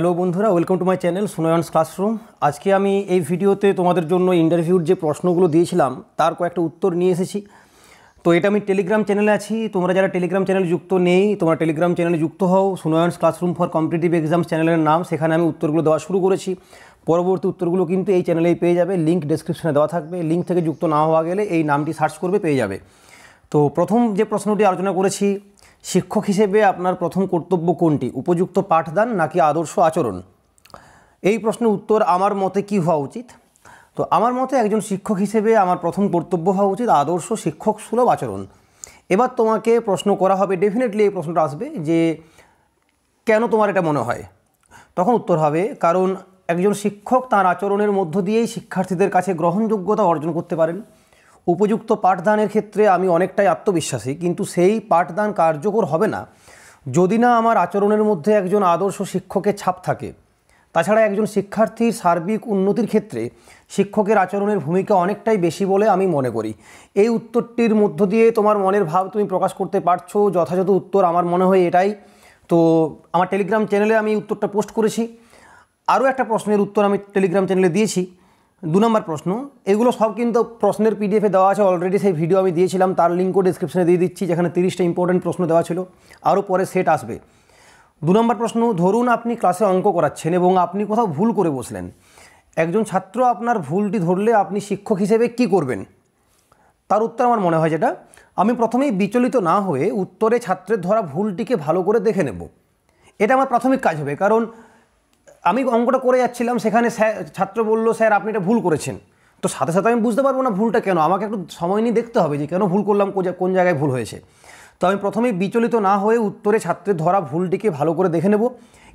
hello বন্ধুরা welcome to my channel Sunayan's classroom আজকে আমি এই ভিডিওতে তোমাদের জন্য ইন্টারভিউর যে প্রশ্নগুলো দিয়েছিলাম তার কয়েকটা উত্তর নিয়ে এসেছি তো এটা আমি টেলিগ্রাম চ্যানেলে আছি তোমরা যারা টেলিগ্রাম চ্যানেল যুক্ত নেই তোমরা টেলিগ্রাম চ্যানেলে যুক্ত হও Sunayan's classroom for competitive exam চ্যানেলের নাম সেখানে আমি উত্তরগুলো দেওয়া শুরু করেছি পরবর্তী উত্তরগুলো কিন্তু এই চ্যানেলেই পেয়ে যাবে লিঙ্ক ডেসক্রিপশনে দেওয়া থাকবে লিঙ্ক থেকে যুক্ত না হওয়া গেলে এই নামটি সার্চ করবে পেয়ে যাবে তো প্রথম যে প্রশ্নটি আলোচনা করেছি শিক্ষক হিসেবে আপনার প্রথম কর্তব্য কোনটি উপযুক্ত পাঠদান নাকি আদর্শ আচরণ এই প্রশ্নের উত্তর আমার মতে কি হওয়া উচিত তো আমার মতে একজন শিক্ষক হিসেবে আমার প্রথম কর্তব্য হওয়া উচিত আদর্শ শিক্ষক সুলভ আচরণ এবার তোমাকে প্রশ্ন করা হবে ডেফিনেটলি এই প্রশ্নটা আসবে যে কেন তোমার এটা মনে হয় তখন উত্তর হবে কারণ একজন শিক্ষক তার আচরণের মধ্য দিয়েই শিক্ষার্থীদের কাছে গ্রহণযোগ্যতা অর্জন করতে পারেন উপযুক্ত পাঠদানের ক্ষেত্রে আমি অনেকটাই আত্মবিশ্বাসী কিন্তু সেই পাঠদান কার্যকর হবে না যদি না আমার আচরণের মধ্যে একজন আদর্শ শিক্ষকের ছাপ থাকে তাছাড়া একজন শিক্ষার্থীর সার্বিক উন্নতির ক্ষেত্রে শিক্ষকের আচরণের ভূমিকা অনেকটাই বেশি বলে আমি মনে করি এই উত্তরটির মধ্য দিয়ে তোমার মনের ভাব তুমি প্রকাশ করতে পারছো যথাযথ উত্তর আমার মনে হয় এটাই তো আমার টেলিগ্রাম চ্যানেলে আমি উত্তরটা পোস্ট করেছি আরও একটা প্রশ্নের উত্তর আমি টেলিগ্রাম চ্যানেলে দিয়েছি দু নম্বর প্রশ্ন এগুলো সব কিন্তু প্রশ্নের পিডিএফে দেওয়া আছে অলরেডি সেই ভিডিও আমি দিয়েছিলাম তার লিঙ্কও ডিসক্রিপশনে দিয়ে দিচ্ছি যেখানে তিরিশটা ইম্পর্টেন্ট প্রশ্ন দেওয়া ছিল আরও পরে সেট আসবে দু নম্বর প্রশ্ন ধরুন আপনি ক্লাসে অঙ্ক করাচ্ছেন এবং আপনি কোথাও ভুল করে বসলেন একজন ছাত্র আপনার ভুলটি ধরলে আপনি শিক্ষক হিসেবে কি করবেন তার উত্তর আমার মনে হয় যেটা আমি প্রথমেই বিচলিত না হয়ে উত্তরে ছাত্রের ধরা ভুলটিকে ভালো করে দেখে নেব এটা আমার প্রাথমিক কাজ হবে কারণ আমি অঙ্কটা করে যাচ্ছিলাম সেখানে ছাত্র বলল স্যার আপনি এটা ভুল করেছেন তো সাথে সাথে আমি বুঝতে পারবো না ভুলটা কেন আমাকে একটু সময় নিয়ে দেখতে হবে যে কেন ভুল করলাম কোন জায়গায় ভুল হয়েছে তো আমি প্রথমেই বিচলিত না হয়ে উত্তরে ছাত্রের ধরা ভুলটিকে ভালো করে দেখে নেব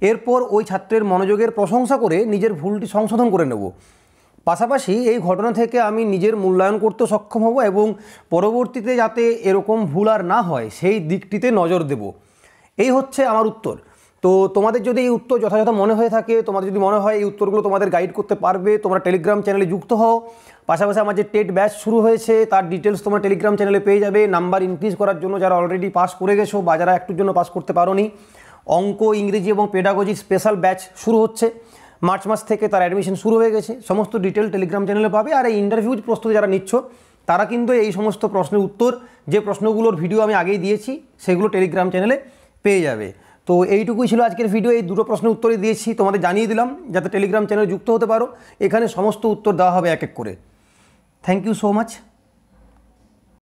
এরপর ওই ছাত্রের মনোযোগের প্রশংসা করে নিজের ভুলটি সংশোধন করে নেব পাশাপাশি এই ঘটনা থেকে আমি নিজের মূল্যায়ন করতে সক্ষম হব এবং পরবর্তীতে যাতে এরকম ভুল আর না হয় সেই দিকটিতে নজর দেব এই হচ্ছে আমার উত্তর তো তোমাদের যদি এই উত্তর যথাযথ মনে হয়ে থাকে তোমাদের যদি মনে হয় এই উত্তরগুলো তোমাদের গাইড করতে পারবে তোমরা টেলিগ্রাম চ্যানেলে যুক্ত হও পাশাপাশি আমার যে টেট ব্যাচ শুরু হয়েছে তার ডিটেলস তোমরা টেলিগ্রাম চ্যানেলে পেয়ে যাবে নাম্বার ইনক্রিজ করার জন্য যারা অলরেডি পাস করে গেছো বা যারা একটুর জন্য পাস করতে পারো অঙ্ক ইংরেজি এবং পেডাগোজির স্পেশাল ব্যাচ শুরু হচ্ছে মার্চ মাস থেকে তার অ্যাডমিশন শুরু হয়ে গেছে সমস্ত ডিটেল টেলিগ্রাম চ্যানেলে পাবে আর এই ইন্টারভিউ প্রস্তুতি যারা নিচ্ছ তারা কিন্তু এই সমস্ত প্রশ্নের উত্তর যে প্রশ্নগুলোর ভিডিও আমি আগেই দিয়েছি সেগুলো টেলিগ্রাম চ্যানেলে পেয়ে যাবে তো এইটুকুই ছিল আজকের ভিডিও এই দুটো প্রশ্নের উত্তরই দিয়েছি তোমাদের জানিয়ে দিলাম যাতে টেলিগ্রাম চ্যানেলে যুক্ত হতে পারো এখানে সমস্ত উত্তর দেওয়া হবে এক এক করে থ্যাংক ইউ সো মাচ